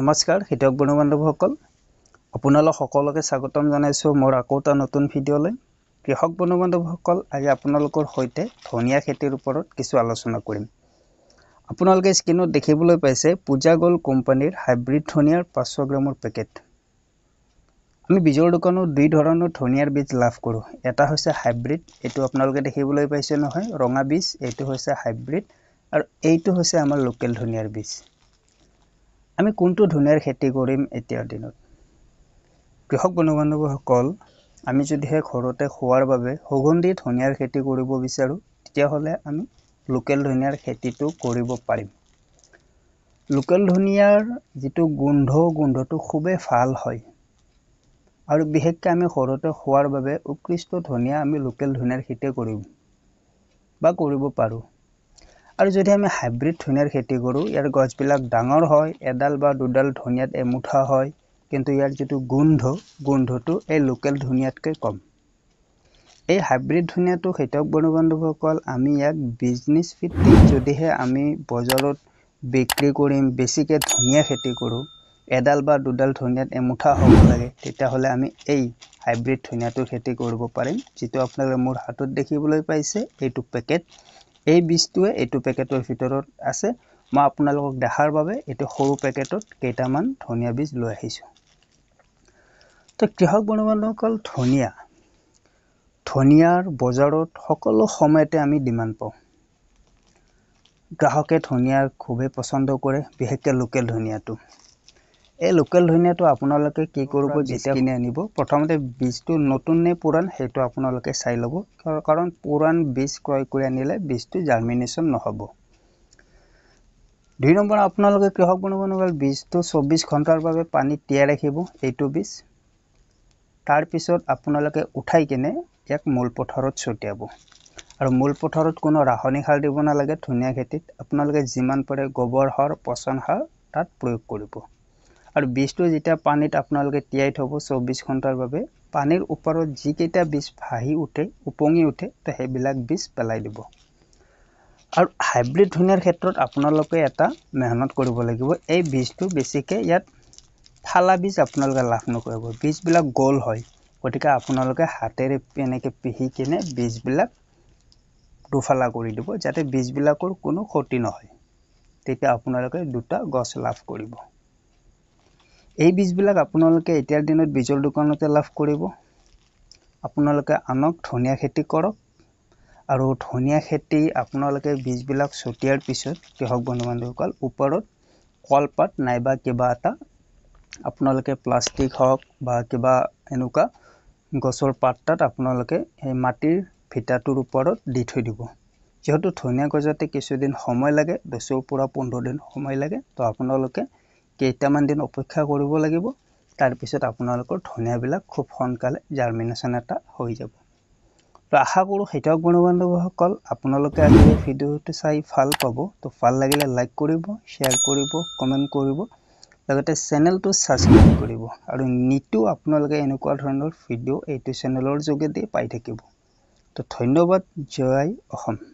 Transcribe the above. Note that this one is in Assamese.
নমস্কাৰ শীতক বন্ধু বান্ধৱসকল আপোনালোক সকলোকে স্বাগতম জনাইছোঁ মোৰ আকৌ এটা নতুন ভিডিঅ'লৈ কৃষক বন্ধু বান্ধৱসকল আজি আপোনালোকৰ সৈতে ধনিয়া খেতিৰ ওপৰত কিছু আলোচনা কৰিম আপোনালোকে স্ক্ৰীণত দেখিবলৈ পাইছে পূজা গ'ল্ড কোম্পানীৰ হাইব্ৰিড ধনিয়াৰ পাঁচশ গ্ৰামৰ পেকেট আমি বীজৰ দোকানত দুই ধৰণৰ ধনিয়াৰ বীজ লাভ কৰোঁ এটা হৈছে হাইব্ৰিড এইটো আপোনালোকে দেখিবলৈ পাইছে নহয় ৰঙা বীজ এইটো হৈছে হাইব্ৰিড আৰু এইটো হৈছে আমাৰ লোকেল ধনিয়াৰ বীজ আমি কোনটো ধনিয়াৰ খেতি কৰিম এতিয়াৰ দিনত কৃষক বন্ধু বান্ধৱীসকল আমি যদিহে ঘৰতে খোৱাৰ বাবে সুগন্ধি ধনিয়াৰ খেতি কৰিব বিচাৰোঁ তেতিয়াহ'লে আমি লোকেল ধনিয়াৰ খেতিটো কৰিব পাৰিম লোকেল ধনিয়াৰ যিটো গোন্ধ গোন্ধটো খুবেই ভাল হয় আৰু বিশেষকৈ আমি ঘৰতে খোৱাৰ বাবে উৎকৃষ্ট ধনিয়া আমি লোকেল ধনিয়াৰ খেতিয়ে কৰিম বা কৰিব পাৰোঁ আৰু যদি আমি হাইব্ৰিড ধনিয়াৰ খেতি কৰোঁ ইয়াৰ গছবিলাক ডাঙৰ হয় এডাল বা দুডাল ধনিয়াত এমুঠা হয় কিন্তু ইয়াৰ যিটো গোন্ধ গোন্ধটো এই লোকেল ধনিয়াতকৈ কম এই হাইব্ৰিড ধনিয়াটো খেতিয়ক বন্ধু বান্ধৱসকল আমি ইয়াক বিজনেছ ভিত্তিক যদিহে আমি বজাৰত বিক্ৰী কৰিম বেছিকৈ ধনিয়া খেতি কৰোঁ এডাল বা দুডাল ধনিয়াত এমুঠা হ'ব লাগে তেতিয়াহ'লে আমি এই হাইব্ৰিড ধনিয়াটো খেতি কৰিব পাৰিম যিটো আপোনালোকে মোৰ হাতত দেখিবলৈ পাইছে এইটো পেকেট এই বীজটোৱে এইটো পেকেটৰ ভিতৰত আছে মই আপোনালোকক দেখাৰ বাবে এইটো সৰু পেকেটত কেইটামান ধনিয়া বীজ লৈ আহিছোঁ তো কৃষক বন্ধু বান্ধৱসকল ধনিয়া ধনিয়াৰ বজাৰত সকলো সময়তে আমি ডিমাণ্ড পাওঁ গ্ৰাহকে ধনিয়া খুবেই পচন্দ কৰে বিশেষকৈ লোকেল ধনিয়াটো এই লোকেল ধনিয়াটো আপোনালোকে কি কৰিব যেতিয়া কিনি আনিব প্ৰথমতে বীজটো নতুন নে পুৰণ সেইটো আপোনালোকে চাই ল'ব কাৰণ পুৰণ বীজ ক্ৰয় কৰি আনিলে বীজটো জাৰ্মিনেশ্যন নহ'ব দুই নম্বৰ আপোনালোকে কৃষক বনাব নোৱাৰে বীজটো চৌব্বিছ ঘণ্টাৰ বাবে পানীত তিয়াই ৰাখিব এইটো বীজ তাৰপিছত আপোনালোকে উঠাই কিনে ইয়াক মূল পথাৰত ছটিয়াব আৰু মূল পথাৰত কোনো ৰাসায়নিক সাৰ দিব নালাগে ধুনীয়া খেতিত আপোনালোকে যিমান পাৰে গোবৰ সাৰ পচন সাৰ তাত প্ৰয়োগ কৰিব আৰু বীজটো যেতিয়া পানীত আপোনালোকে তিয়াই থ'ব চৌব্বিছ ঘণ্টাৰ বাবে পানীৰ ওপৰত যিকেইটা বীজ ভাহি উঠে ওপঙি উঠে তো সেইবিলাক বীজ পেলাই দিব আৰু হাইব্ৰিড ধুনীয়াৰ ক্ষেত্ৰত আপোনালোকে এটা মেহনত কৰিব লাগিব এই বীজটো বেছিকৈ ইয়াত ফালা বীজ আপোনালোকে লাভ নকৰিব বীজবিলাক গ'ল হয় গতিকে আপোনালোকে হাতেৰে এনেকৈ পিহি কিনে বীজবিলাক দুফালা কৰি দিব যাতে বীজবিলাকৰ কোনো ক্ষতি নহয় তেতিয়া আপোনালোকে দুটা গছ লাভ কৰিব এই বীজবিলাক আপোনালোকে এতিয়াৰ দিনত বীজৰ দোকানতে লাভ কৰিব আপোনালোকে আনক ধনিয়া খেতি কৰক আৰু ধনিয়া খেতি আপোনালোকে বীজবিলাক ছটিয়াৰ পিছত কৃষক বন্ধু বান্ধৱীসকল ওপৰত কলপাত নাইবা কিবা এটা আপোনালোকে প্লাষ্টিক হওক বা কিবা এনেকুৱা গছৰ পাত তাত আপোনালোকে সেই মাটিৰ ফিটাটোৰ ওপৰত দি থৈ দিব যিহেতু ধনিয়া গজাতে কিছুদিন সময় লাগে দছৰ পৰা পোন্ধৰ দিন সময় লাগে তো আপোনালোকে কেইটামান দিন অপেক্ষা কৰিব লাগিব তাৰপিছত আপোনালোকৰ ধনিয়াবিলাক খুব সোনকালে জাৰ্মিনেশ্যন এটা হৈ যাব তো আশা কৰোঁ খেতিয়ক বন্ধু বান্ধৱসকল আপোনালোকে আজি এই ভিডিঅ'টো চাই ভাল পাব তো ভাল লাগিলে লাইক কৰিব শ্বেয়াৰ কৰিব কমেণ্ট কৰিব লগতে চেনেলটো ছাবস্ক্ৰাইব কৰিব আৰু নিতৌ আপোনালোকে এনেকুৱা ধৰণৰ ভিডিঅ' এইটো চেনেলৰ যোগেদি পাই থাকিব তো ধন্যবাদ জয় অসম